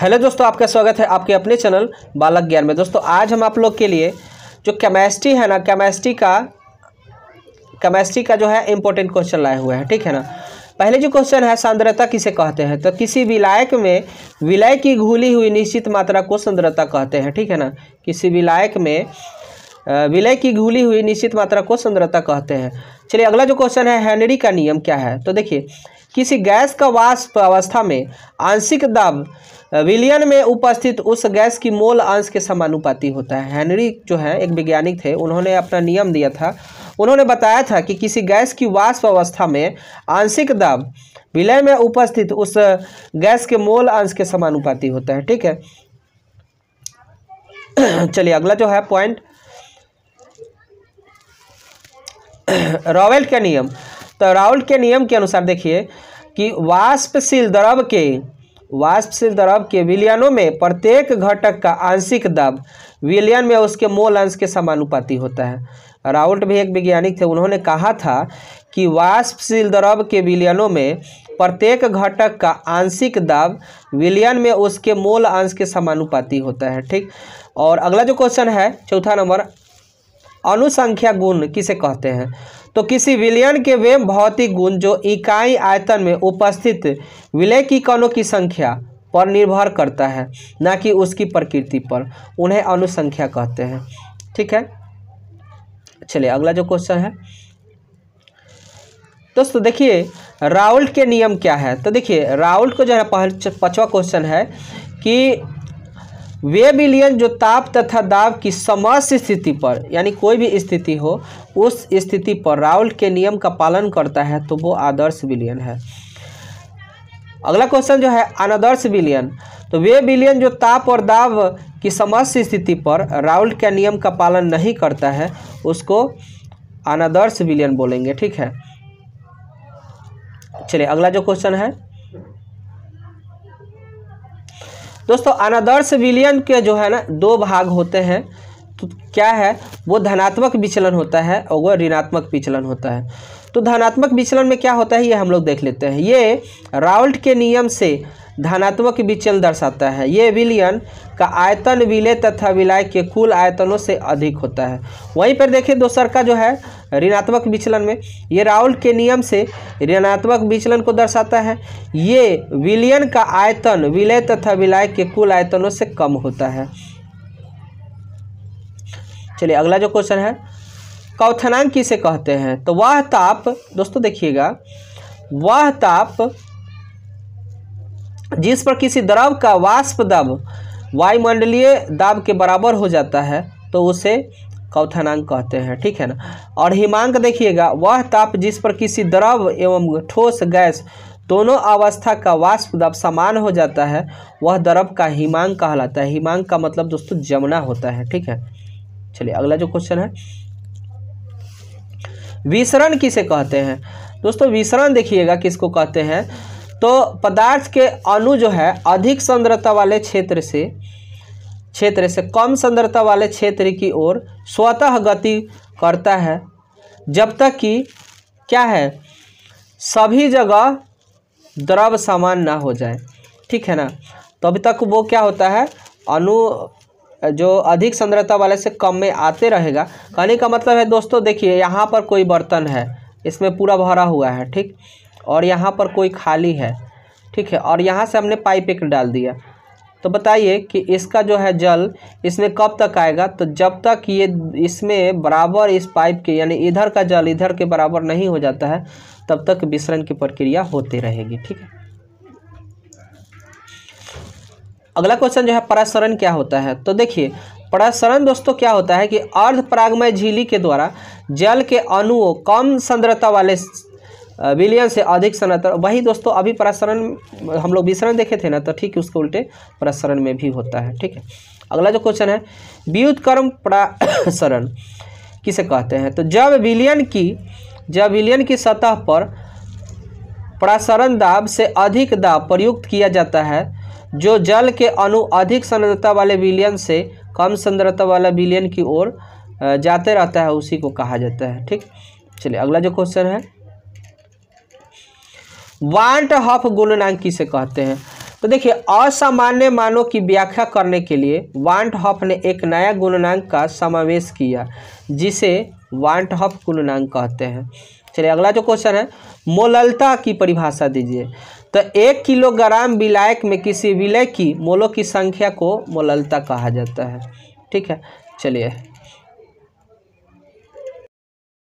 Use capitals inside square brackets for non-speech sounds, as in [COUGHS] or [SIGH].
hello दोस्तों आपका स्वागत है आपके अपने चैनल बालक ज्ञान में दोस्तों आज हम आप लोग के लिए जो केमेस्ट्री है ना केमेस्ट्री का केमेस्ट्री का जो है इम्पोर्टेंट क्वेश्चन लाए हुए हैं ठीक है ना पहले जो क्वेश्चन है सांद्रता किसे कहते हैं तो किसी विलायक में विलय की घुली हुई निश्चित मात्रा को सांद्रता कहते हैं ठीक है ना किसी विलायक में विलय की घुली हुई निश्चित मात्रा को सुंदरता कहते हैं चलिए अगला जो क्वेश्चन है हेनरी का नियम क्या है तो देखिए किसी गैस का वाष्प अवस्था में आंशिक दब विलियन में उपस्थित उस गैस की मोल अंश के समानुपाती होता है हेनरी जो है एक वैज्ञानिक थे उन्होंने अपना नियम दिया था उन्होंने बताया था कि किसी गैस की वाष्प अवस्था में आंशिक दाब विलय में उपस्थित उस गैस के मोल अंश के समानुपाती होता है ठीक है [CLEARS THROAT] चलिए अगला जो है पॉइंट [COUGHS] रॉवेल्ट के नियम तो रॉवेल्ट के नियम के अनुसार देखिए कि वाष्पशील द्रव के वाष्पशील द्रव के विलियनों में प्रत्येक घटक का आंशिक दब विलियन में उसके मोल अंश के समानुपाती होता है राउल्ट भी एक वैज्ञानिक थे उन्होंने कहा था कि वाष्पशील द्रव के विलियनों में प्रत्येक घटक का आंशिक दब विलियन में उसके मोल अंश के समानुपाती होता है ठीक और अगला जो क्वेश्चन है चौथा नंबर अनुसंख्या गुण किसे कहते हैं तो किसी विलयन के वे भौतिक गुण जो इकाई आयतन में उपस्थित विलय की कणों की संख्या पर निर्भर करता है ना कि उसकी प्रकृति पर उन्हें अनुसंख्या कहते हैं ठीक है चलिए अगला जो क्वेश्चन है दोस्तों देखिए राउल्ट के नियम क्या है तो देखिए राउल्ट को जो है पहले पचवा क्वेश्चन है कि वे विलियन जो ताप तथा दाब की समस्त स्थिति पर यानी कोई भी स्थिति हो उस स्थिति पर राउल के नियम का पालन करता है तो वो आदर्श विलियन है अगला क्वेश्चन जो है अनादर्श विलियन तो वे विलियन जो ताप और दाब की समस्त स्थिति पर राउल के नियम का पालन नहीं करता है उसको अनादर्श विलियन बोलेंगे ठीक है चलिए अगला जो क्वेश्चन है दोस्तों अनादर्श विलियन के जो है ना दो भाग होते हैं तो क्या है वो धनात्मक विचलन होता है और वह ऋणात्मक विचलन होता है तो धनात्मक विचलन में क्या होता है ये हम लोग देख लेते हैं ये राउल्ट के नियम से धनात्मक विचलन दर्शाता है ये विलियन का आयतन विलय तथा विलय के कुल आयतनों से अधिक होता है वहीं पर देखें दोसर का जो है ऋणात्मक विचलन में ये राउल्ट के नियम से ऋणात्मक विचलन को दर्शाता है ये विलियन का आयतन विलय तथा विलय के कुल आयतनों से कम होता है चलिए अगला जो क्वेश्चन है कौथनांक किसे कहते हैं तो वह ताप दोस्तों देखिएगा वह ताप जिस पर किसी द्रव का वाष्प दब वायुमंडलीय दाब के बराबर हो जाता है तो उसे कौथनांक कहते हैं ठीक है ना और हिमांक देखिएगा वह ताप जिस पर किसी द्रव एवं ठोस गैस दोनों अवस्था का वाष्प दब समान हो जाता है वह द्रव का हिमांक कहलाता है हिमांक का मतलब दोस्तों जमना होता है ठीक है चलिए अगला जो क्वेश्चन है विसरण किसे कहते हैं दोस्तों विसरण देखिएगा किसको कहते हैं तो पदार्थ के अणु जो है अधिक सुंदरता वाले क्षेत्र से क्षेत्र से कम सांद्रता वाले क्षेत्र की ओर स्वतः गति करता है जब तक कि क्या है सभी जगह द्रव समान ना हो जाए ठीक है ना तो अभी तक वो क्या होता है अनु जो अधिक सांद्रता वाले से कम में आते रहेगा कहने का मतलब है दोस्तों देखिए यहाँ पर कोई बर्तन है इसमें पूरा भरा हुआ है ठीक और यहाँ पर कोई खाली है ठीक है और यहाँ से हमने पाइप एक डाल दिया तो बताइए कि इसका जो है जल इसमें कब तक आएगा तो जब तक ये इसमें बराबर इस पाइप के यानी इधर का जल इधर के बराबर नहीं हो जाता है तब तक विसरण की प्रक्रिया होती रहेगी ठीक है अगला क्वेश्चन जो है परासरण क्या होता है तो देखिए परासरण दोस्तों क्या होता है कि अर्ध परागमय के द्वारा जल के अणुओं कम संद्रता वाले विलियन से अधिक संरतर वही दोस्तों अभी परासरण हम लोग विसरण देखे थे ना तो ठीक उसके उल्टे परासरण में भी होता है ठीक है अगला जो क्वेश्चन है व्युतकर्म परासरण किसे कहते हैं तो जब विलियन की जब विलियन की सतह पर परासरण दाब से अधिक दाब प्रयुक्त किया जाता है जो जल के अणु अधिक सन्द्रता वाले विलियन से कम सन्द्रता वाला विलियन की ओर जाते रहता है उसी को कहा जाता है ठीक चलिए अगला जो क्वेश्चन है वांट हफ गुणनांक किसे कहते हैं तो देखिए असामान्य मानों की व्याख्या करने के लिए वांट हफ ने एक नया गुणनांक का समावेश किया जिसे वांट हफ गुणनांक कहते हैं चलिए अगला जो क्वेश्चन है मोललता की परिभाषा दीजिए तो एक किलोग्राम विलायक में किसी विलय की मोलों की संख्या को मोललता कहा जाता है ठीक है चलिए